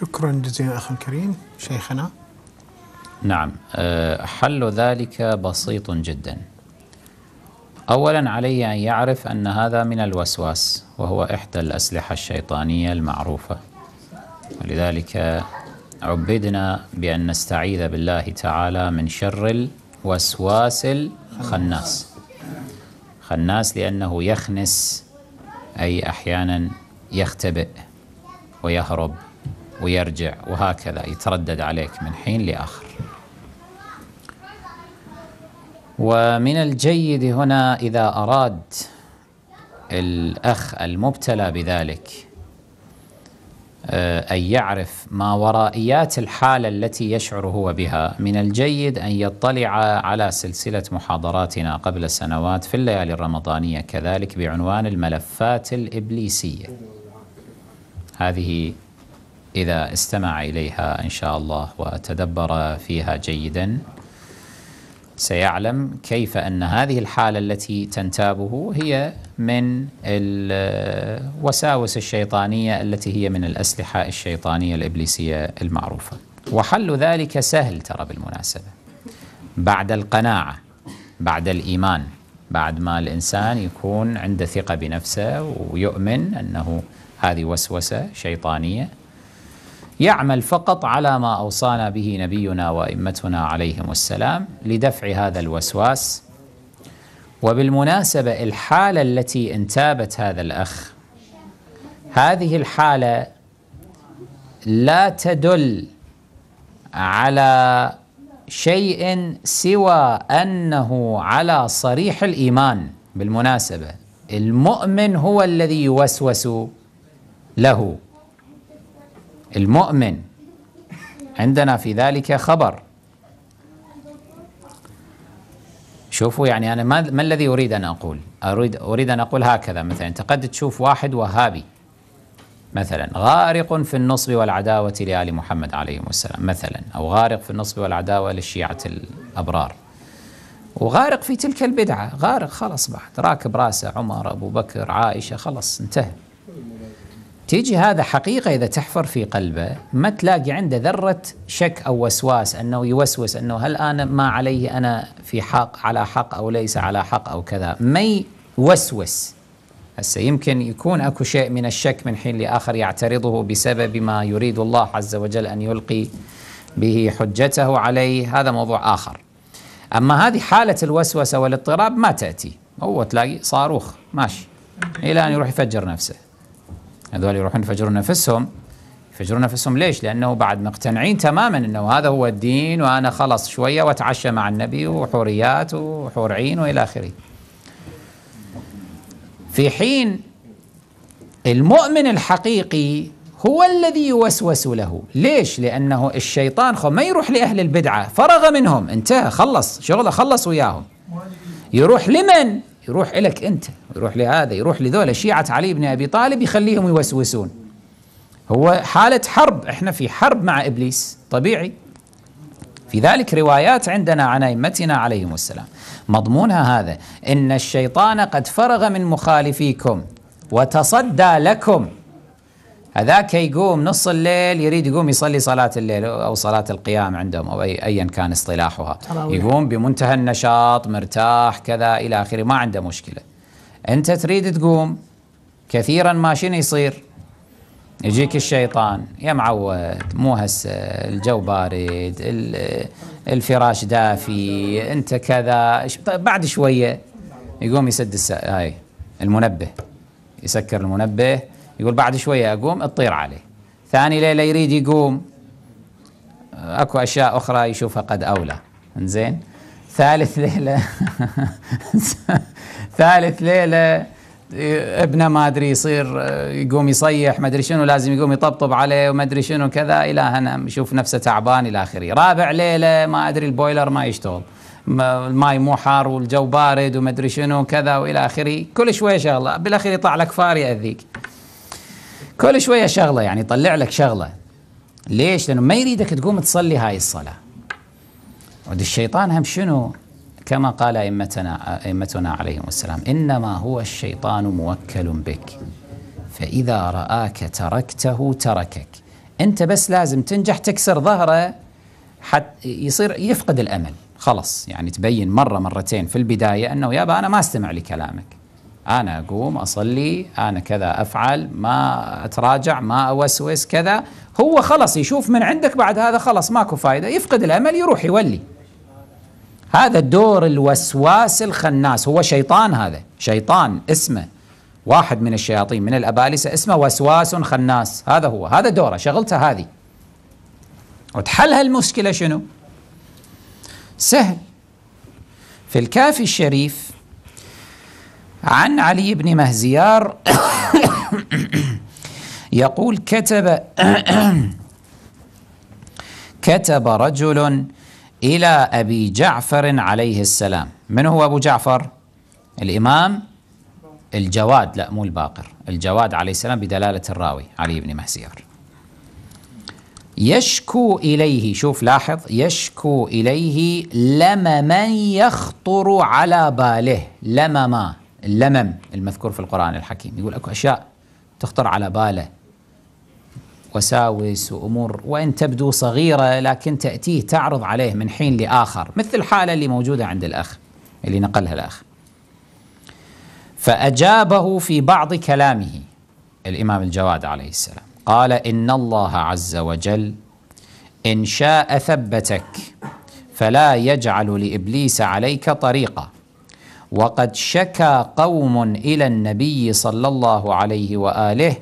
شكرا جزيلا أخي الكريم شيخنا نعم آه، حل ذلك بسيط جدا أولا علي أن يعرف أن هذا من الوسواس وهو إحدى الأسلحة الشيطانية المعروفة ولذلك عبدنا بأن نستعيذ بالله تعالى من شر الوسواس الخناس خناس لأنه يخنس أي أحيانا يختبئ ويهرب ويرجع وهكذا يتردد عليك من حين لآخر ومن الجيد هنا إذا أراد الأخ المبتلى بذلك آه، أن يعرف ما ورائيات الحالة التي يشعر هو بها من الجيد أن يطلع على سلسلة محاضراتنا قبل سنوات في الليالي الرمضانية كذلك بعنوان الملفات الإبليسية هذه إذا استمع إليها إن شاء الله وتدبر فيها جيدا سيعلم كيف أن هذه الحالة التي تنتابه هي من الوساوس الشيطانية التي هي من الأسلحة الشيطانية الإبليسية المعروفة وحل ذلك سهل ترى بالمناسبة بعد القناعة بعد الإيمان بعد ما الإنسان يكون عنده ثقة بنفسه ويؤمن أنه هذه وسوسة شيطانية يعمل فقط على ما أوصانا به نبينا وأئمتنا عليهم السلام لدفع هذا الوسواس وبالمناسبة الحالة التي انتابت هذا الأخ هذه الحالة لا تدل على شيء سوى أنه على صريح الإيمان بالمناسبة المؤمن هو الذي يوسوس له المؤمن عندنا في ذلك خبر شوفوا يعني أنا ما, ما الذي أريد أن أقول أريد, أريد أن أقول هكذا مثلا أنت قد تشوف واحد وهابي مثلا غارق في النصب والعداوة لآل محمد عليهم السلام مثلا أو غارق في النصب والعداوة للشيعة الأبرار وغارق في تلك البدعة غارق خلاص بعد راكب راسه عمر أبو بكر عائشة خلاص انتهى تيجي هذا حقيقة إذا تحفر في قلبه ما تلاقي عنده ذرة شك أو وسواس أنه يوسوس أنه هل أنا ما عليه أنا في حق على حق أو ليس على حق أو كذا ما يوسوس هسه يمكن يكون اكو شيء من الشك من حين لاخر يعترضه بسبب ما يريد الله عز وجل ان يلقي به حجته عليه هذا موضوع اخر. اما هذه حاله الوسوسه والاضطراب ما تاتي هو تلاقي صاروخ ماشي الى ان يروح يفجر نفسه. هذول يروحون يفجرون نفسهم يفجرون نفسهم ليش؟ لأنه بعد مقتنعين تماما أنه هذا هو الدين وأنا خلص شوية وأتعشى مع النبي وحوريات وحور عين وإلى آخره في حين المؤمن الحقيقي هو الذي يوسوس له ليش؟ لأنه الشيطان ما يروح لأهل البدعة فرغ منهم انتهى خلص شغله خلص وياهم يروح لمن؟ يروح إلك أنت يروح لهذا يروح لذولا شيعة علي بن أبي طالب يخليهم يوسوسون هو حالة حرب احنا في حرب مع إبليس طبيعي في ذلك روايات عندنا عن أئمتنا عليهم السلام مضمونها هذا إن الشيطان قد فرغ من مخالفيكم وتصدى لكم هذاك يقوم نص الليل يريد يقوم يصلي صلاة الليل أو صلاة القيام عندهم أو أيا كان اصطلاحها يقوم بمنتهى النشاط مرتاح كذا إلى آخره ما عنده مشكلة أنت تريد تقوم كثيرا ما شنو يصير يجيك الشيطان يا معود مو هسه الجو بارد الفراش دافي انت كذا طيب بعد شويه يقوم يسد هاي المنبه يسكر المنبه يقول بعد شوية أقوم اطير عليه ثاني ليلة يريد يقوم أكو أشياء أخرى يشوفها قد أولى انزين ثالث ليلة ثالث ليلة ابنه ما ادري يصير يقوم يصيح ما ادري شنو لازم يقوم يطبطب عليه وما ادري شنو كذا الى هنا يشوف نفسه تعبان الى اخره، رابع ليله ما ادري البويلر ما يشتغل الماي مو حار والجو بارد وما ادري شنو كذا والى اخره، كل شويه شغله بالاخير يطلع لك فار ياذيك. كل شوية شغلة يعني يطلع لك شغلة ليش؟ لأنه ما يريدك تقوم تصلي هاي الصلاة عود الشيطان هم شنو؟ كما قال أئمتنا أئمتنا عليهم السلام إنما هو الشيطان موكل بك فإذا رآك تركته تركك أنت بس لازم تنجح تكسر ظهره حتى يصير يفقد الأمل خلص يعني تبين مرة مرتين في البداية أنه يابا أنا ما استمع لكلامك أنا أقوم أصلي أنا كذا أفعل ما أتراجع ما أوسوس كذا هو خلص يشوف من عندك بعد هذا خلص ماكو فايدة يفقد الأمل يروح يولي هذا الدور الوسواس الخناس هو شيطان هذا شيطان اسمه واحد من الشياطين من الأبالسة اسمه وسواس خناس هذا هو هذا دوره شغلته هذه وتحل هالمشكلة شنو سهل في الكافي الشريف عن علي بن مهزيار يقول كتب كتب رجل إلى أبي جعفر عليه السلام من هو أبو جعفر؟ الإمام الجواد لا مو الباقر الجواد عليه السلام بدلالة الراوي علي بن مهزيار يشكو إليه شوف لاحظ يشكو إليه لمما من يخطر على باله لمما ما اللمم المذكور في القرآن الحكيم يقول أكو أشياء تخطر على باله وساوس وأمور وإن تبدو صغيرة لكن تأتيه تعرض عليه من حين لآخر مثل الحالة اللي موجودة عند الأخ اللي نقلها الأخ فأجابه في بعض كلامه الإمام الجواد عليه السلام قال إن الله عز وجل إن شاء ثبتك فلا يجعل لإبليس عليك طريقا وقد شكى قوم إلى النبي صلى الله عليه وآله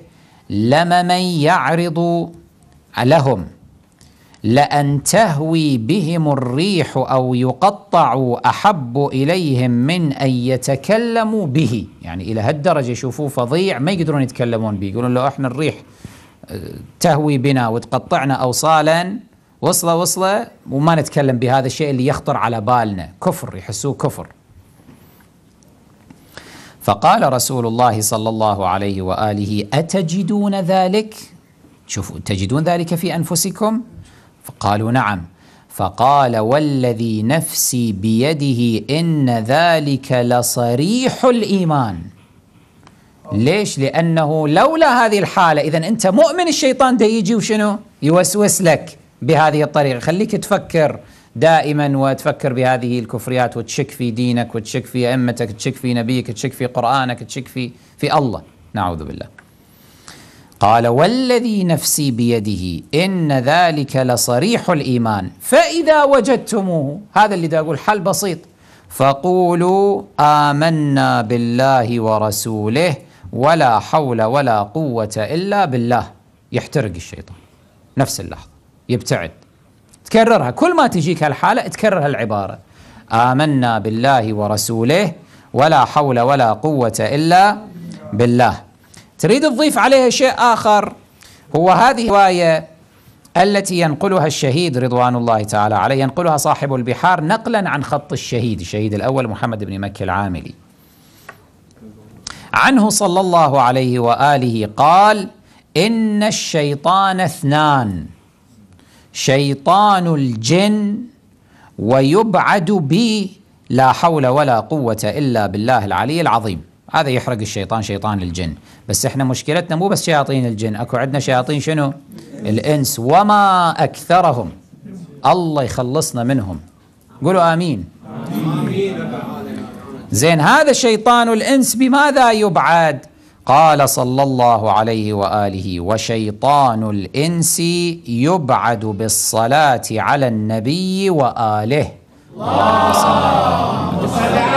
لم من يعرض لهم لأن تهوي بهم الريح أو يقطعوا أحب إليهم من أن يتكلموا به يعني إلى هالدرجة يشوفوه فظيع ما يقدرون يتكلمون به يقولون لو إحنا الريح آه، تهوي بنا وتقطعنا أوصالا وصلة وصلة وما نتكلم بهذا الشيء اللي يخطر على بالنا كفر يحسوه كفر فقال رسول الله صلى الله عليه وآله أتجدون ذلك؟ شوفوا تجدون ذلك في أنفسكم؟ فقالوا نعم فقال والذي نفسي بيده إن ذلك لصريح الإيمان ليش؟ لأنه لولا هذه الحالة إذا أنت مؤمن الشيطان ده يجي وشنو؟ يوسوس لك بهذه الطريقة خليك تفكر دائما وتفكر بهذه الكفريات وتشك في دينك وتشك في ائمتك تشك في نبيك تشك في قرانك تشك في في الله نعوذ بالله قال والذي نفسي بيده ان ذلك لصريح الايمان فاذا وجدتموه هذا اللي دا اقول حل بسيط فقولوا امنا بالله ورسوله ولا حول ولا قوه الا بالله يحترق الشيطان نفس اللحظه يبتعد تكررها كل ما تجيك هالحالة تكرر هالعبارة آمنا بالله ورسوله ولا حول ولا قوة إلا بالله تريد تضيف عليها شيء آخر هو هذه الرواية التي ينقلها الشهيد رضوان الله تعالى عليه ينقلها صاحب البحار نقلا عن خط الشهيد الشهيد الأول محمد بن مكي العاملي عنه صلى الله عليه وآله قال إن الشيطان اثنان شيطان الجن ويبعد بي لا حول ولا قوة إلا بالله العلي العظيم هذا يحرق الشيطان شيطان الجن بس احنا مشكلتنا مو بس شياطين الجن اكو عندنا شياطين شنو الانس وما اكثرهم الله يخلصنا منهم قولوا امين زين هذا شيطان الانس بماذا يبعد قال صلى الله عليه واله وشيطان الانس يبعد بالصلاه على النبي واله اللهم